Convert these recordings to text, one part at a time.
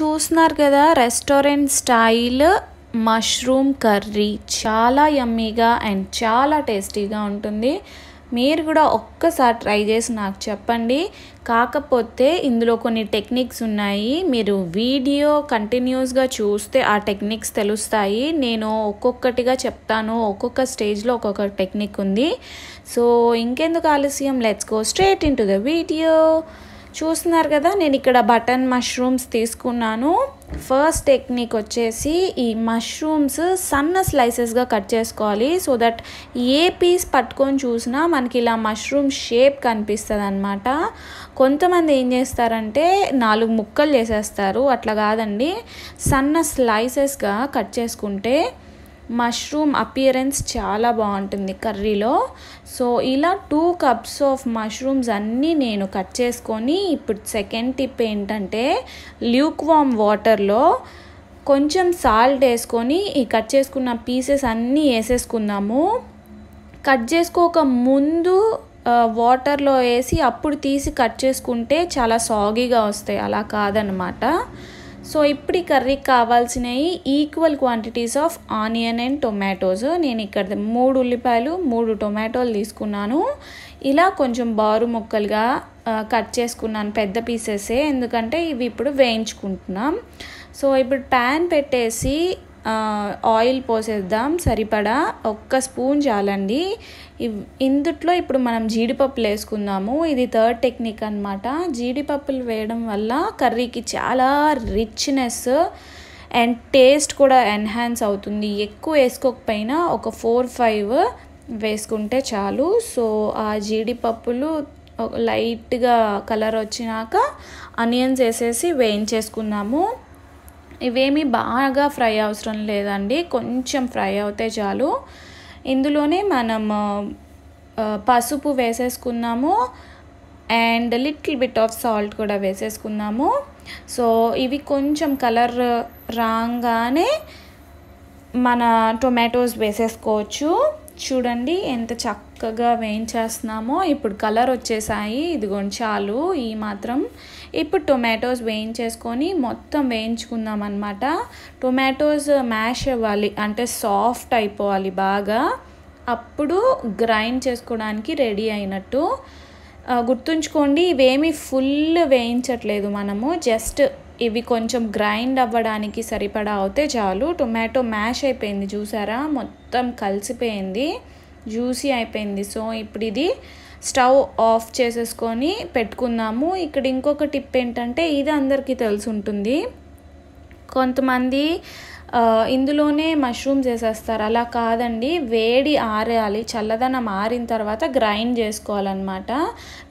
చూస్తున్నారు కదా restaurant style mushroom curry చాలా యమ్మీగా అండ్ చాలా టేస్టీగా ఉంటుంది మీరు కూడా ఒక్కసారి ట్రై చేసి నాకు చెప్పండి కాకపోతే ఇందులో కొన్ని టెక్నిక్స్ ఉన్నాయి మీరు వీడియో కంటిన్యూస్గా చూస్తే ఆ టెక్నిక్స్ తెలుస్తాయి నేను ఒక్కొక్కటిగా చెప్తాను ఒక్కొక్క స్టేజ్లో ఒక్కొక్క టెక్నిక్ ఉంది సో ఇంకెందుకు ఆలస్యం let's go straight in the video చూస్తున్నారు కదా నేను ఇక్కడ బటన్ మష్రూమ్స్ తీసుకున్నాను ఫస్ట్ టెక్నిక్ వచ్చేసి ఈ మష్రూమ్స్ సన్న స్లైసెస్గా కట్ చేసుకోవాలి సో దట్ ఏ పీస్ పట్టుకొని చూసినా మనకి ఇలా మష్రూమ్ షేప్ కనిపిస్తుంది అనమాట కొంతమంది ఏం చేస్తారంటే నాలుగు ముక్కలు చేసేస్తారు అట్లా కాదండి సన్న స్లైసెస్గా కట్ చేసుకుంటే మష్రూమ్ అపియరెన్స్ చాలా బాగుంటుంది కర్రీలో సో ఇలా టూ కప్స్ ఆఫ్ మష్రూమ్స్ అన్నీ నేను కట్ చేసుకొని ఇప్పుడు సెకండ్ టిప్ ఏంటంటే ల్యూక్ వామ్ వాటర్లో కొంచెం సాల్ట్ వేసుకొని ఈ కట్ చేసుకున్న పీసెస్ అన్నీ వేసేసుకుందాము కట్ చేసుకోక ముందు వాటర్లో వేసి అప్పుడు తీసి కట్ చేసుకుంటే చాలా సాగీగా వస్తాయి అలా కాదనమాట సో ఇప్పుడు ఈ కర్రీకి కావాల్సినవి equal quantities of onion and tomatoes నేను ఇక్కడ మూడు ఉల్లిపాయలు మూడు టొమాటోలు తీసుకున్నాను ఇలా కొంచెం బారు ముక్కలుగా కట్ చేసుకున్నాను పెద్ద పీసెసే ఎందుకంటే ఇవి ఇప్పుడు వేయించుకుంటున్నాం సో ఇప్పుడు ప్యాన్ పెట్టేసి ఆయిల్ పోసేద్దాం సరిపడా ఒక్క స్పూన్ చాలండి ఇందుట్లో ఇప్పుడు మనం జీడిపప్పులు వేసుకుందాము ఇది థర్డ్ టెక్నిక్ అనమాట జీడిపప్పులు వేయడం వల్ల కర్రీకి చాలా రిచ్నెస్ అండ్ టేస్ట్ కూడా ఎన్హాన్స్ అవుతుంది ఎక్కువ వేసుకోకపోయినా ఒక ఫోర్ ఫైవ్ వేసుకుంటే చాలు సో ఆ జీడిపప్పులు లైట్గా కలర్ వచ్చినాక ఆనియన్స్ వేసేసి వేయించేసుకుందాము ఇవేమీ బాగా ఫ్రై అవసరం లేదండి కొంచెం ఫ్రై అవుతే చాలు ఇందులోనే మనం పసుపు వేసేసుకున్నాము and little bit of salt కూడా వేసేసుకున్నాము సో ఇవి కొంచెం కలర్ రాగానే మన టొమాటోస్ వేసేసుకోవచ్చు చూడండి ఎంత చక్కగా వేయించేస్తున్నామో ఇప్పుడు కలర్ వచ్చేసాయి ఇదిగోండి చాలు ఈ మాత్రం ఇప్పుడు టొమాటోస్ వేయించేసుకొని మొత్తం వేయించుకుందాం అనమాట టొమాటోస్ మ్యాష్ అవ్వాలి అంటే సాఫ్ట్ అయిపోవాలి బాగా అప్పుడు గ్రైండ్ చేసుకోవడానికి రెడీ అయినట్టు గుర్తుంచుకోండి ఇవేమి ఫుల్ వేయించట్లేదు మనము జస్ట్ ఇవి కొంచెం గ్రైండ్ అవ్వడానికి సరిపడా అవుతే చాలు టొమాటో మ్యాష్ అయిపోయింది చూసారా మొత్తం కలిసిపోయింది జ్యూసీ అయిపోయింది సో ఇప్పుడు ఇది స్టవ్ ఆఫ్ చేసేసుకొని పెట్టుకుందాము ఇక్కడ ఇంకొక టిప్ ఏంటంటే ఇది అందరికీ తెలిసి ఉంటుంది కొంతమంది ఇందులోనే మష్రూమ్స్ వేసేస్తారు అలా కాదండి వేడి ఆరేయాలి చల్లదనం ఆరిన తర్వాత గ్రైండ్ చేసుకోవాలన్నమాట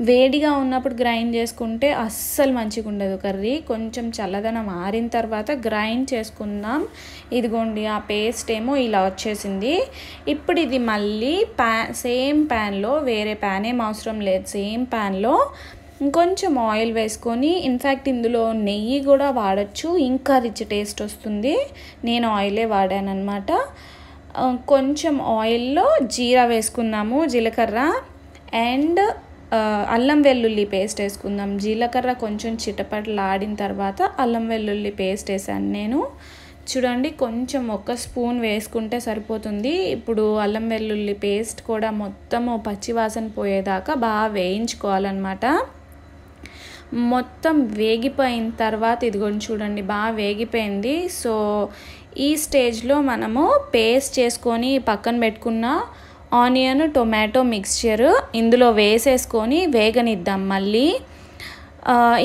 వేడిగా ఉన్నప్పుడు గ్రైండ్ చేసుకుంటే అస్సలు మంచిగా ఉండదు కర్రీ కొంచెం చల్లదనం ఆరిన తర్వాత గ్రైండ్ చేసుకుందాం ఇదిగోండి ఆ పేస్ట్ ఏమో ఇలా వచ్చేసింది ఇప్పుడు ఇది మళ్ళీ ప్యా సేమ్ ప్యాన్లో వేరే ప్యాన్ ఏం అవసరం లేదు సేమ్ ప్యాన్లో ఇంకొంచెం ఆయిల్ వేసుకొని ఇన్ఫ్యాక్ట్ ఇందులో నెయ్యి కూడా వాడచ్చు ఇంకా రిచ్ టేస్ట్ వస్తుంది నేను ఆయిలే వాడానమాట కొంచెం ఆయిల్లో జీరా వేసుకుందాము జీలకర్ర అండ్ అల్లం వెల్లుల్లి పేస్ట్ వేసుకుందాం జీలకర్ర కొంచెం చిటపటలాడిన తర్వాత అల్లం వెల్లుల్లి పేస్ట్ వేసాను నేను చూడండి కొంచెం ఒక స్పూన్ వేసుకుంటే సరిపోతుంది ఇప్పుడు అల్లం వెల్లుల్లి పేస్ట్ కూడా మొత్తము పచ్చివాసన పోయేదాకా బాగా వేయించుకోవాలన్నమాట మొత్తం వేగిపోయిన తర్వాత ఇదిగోండి చూడండి బాగా వేగిపోయింది సో ఈ స్టేజ్లో మనము పేస్ట్ చేసుకొని పక్కన పెట్టుకున్న ఆనియన్ టొమాటో మిక్స్చర్ ఇందులో వేసేసుకొని వేగనిద్దాం మళ్ళీ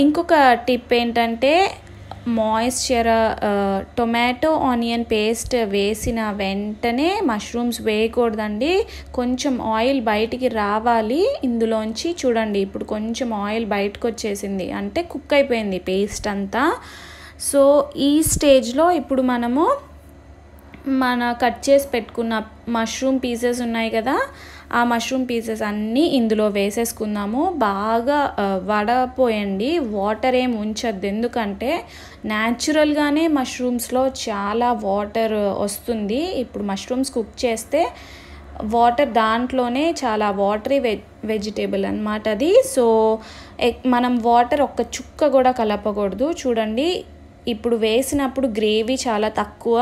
ఇంకొక టిప్ ఏంటంటే మాయిశ్చర్ టొమాటో ఆనియన్ పేస్ట్ వేసిన వెంటనే మష్రూమ్స్ వేయకూడదండి కొంచెం ఆయిల్ బయటికి రావాలి ఇందులోంచి చూడండి ఇప్పుడు కొంచెం ఆయిల్ బయటకు వచ్చేసింది అంటే కుక్ అయిపోయింది పేస్ట్ అంతా సో ఈ స్టేజ్లో ఇప్పుడు మనము మన కట్ చేసి పెట్టుకున్న మష్రూమ్ పీసెస్ ఉన్నాయి కదా ఆ మష్రూమ్ పీసెస్ అన్నీ ఇందులో వేసేసుకుందాము బాగా వడపోయండి వాటర్ ఏం ఉంచద్దు ఎందుకంటే న్యాచురల్గానే మష్రూమ్స్లో చాలా వాటర్ వస్తుంది ఇప్పుడు మష్రూమ్స్ కుక్ చేస్తే వాటర్ దాంట్లోనే చాలా వాటరీ వెజ్ వెజిటేబుల్ అనమాట అది సో మనం వాటర్ ఒక్క చుక్క కూడా కలపకూడదు చూడండి ఇప్పుడు వేసినప్పుడు గ్రేవీ చాలా తక్కువ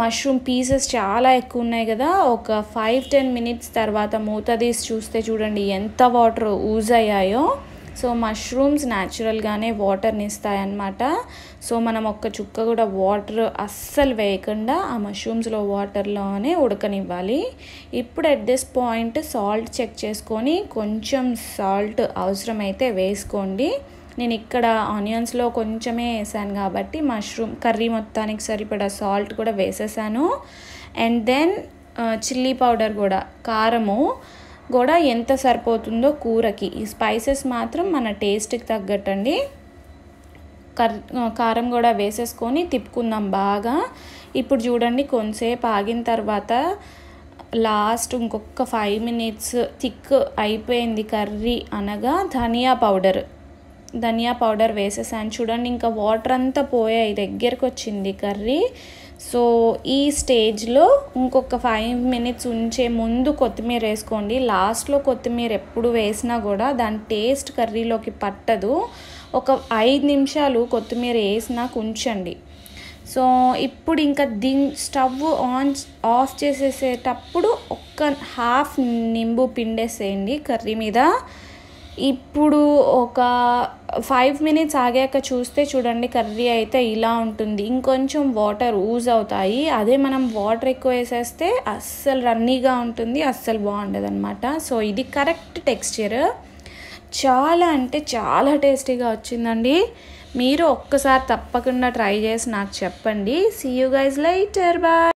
మష్రూమ్ పీసెస్ చాలా ఎక్కువ ఉన్నాయి కదా ఒక ఫైవ్ టెన్ మినిట్స్ తర్వాత మూత తీసి చూస్తే చూడండి ఎంత వాటర్ యూజ్ అయ్యాయో సో మష్రూమ్స్ న్యాచురల్గానే వాటర్ని ఇస్తాయన్నమాట సో మనం ఒక్క చుక్క కూడా వాటర్ అస్సలు వేయకుండా ఆ మష్రూమ్స్లో వాటర్లోనే ఉడకనివ్వాలి ఇప్పుడు at this point salt check చేసుకొని కొంచెం సాల్ట్ అవసరమైతే వేసుకోండి నేను ఇక్కడ ఆనియన్స్లో కొంచెమే వేసాను కాబట్టి మష్రూమ్ కర్రీ మొత్తానికి సరిపడా సాల్ట్ కూడా వేసేసాను అండ్ దెన్ చిల్లీ పౌడర్ కూడా కారము కూడా ఎంత సరిపోతుందో కూరకి ఈ స్పైసెస్ మాత్రం మన టేస్ట్కి తగ్గట్టండి కర్ కారం కూడా వేసేసుకొని తిప్పుకుందాం బాగా ఇప్పుడు చూడండి కొంతసేపు ఆగిన తర్వాత లాస్ట్ ఇంకొక ఫైవ్ మినిట్స్ థిక్ అయిపోయింది కర్రీ అనగా ధనియా పౌడర్ ధనియా పౌడర్ వేసేసాను చూడండి ఇంకా వాటర్ అంతా పోయాయి దగ్గరకు వచ్చింది కర్రీ సో ఈ స్టేజ్లో ఇంకొక ఫైవ్ మినిట్స్ ఉంచే ముందు కొత్తిమీర వేసుకోండి లాస్ట్లో కొత్తిమీర ఎప్పుడు వేసినా కూడా దాని టేస్ట్ కర్రీలోకి పట్టదు ఒక ఐదు నిమిషాలు కొత్తిమీర వేసినా ఉంచండి సో ఇప్పుడు ఇంకా దీ స్టవ్ ఆన్ ఆఫ్ చేసేసేటప్పుడు ఒక్క హాఫ్ నింబు పిండేసేయండి కర్రీ మీద ఇప్పుడు ఒక ఫైవ్ మినిట్స్ ఆగాక చూస్తే చూడండి కర్రీ అయితే ఇలా ఉంటుంది ఇంకొంచెం వాటర్ ఊజ్ అవుతాయి అదే మనం వాటర్ ఎక్కువ వేసేస్తే అస్సలు రన్నీగా ఉంటుంది అస్సలు బాగుండదు అనమాట సో ఇది కరెక్ట్ టెక్స్చర్ చాలా అంటే చాలా టేస్టీగా వచ్చిందండి మీరు ఒక్కసారి తప్పకుండా ట్రై చేసి నాకు చెప్పండి see you guys later bye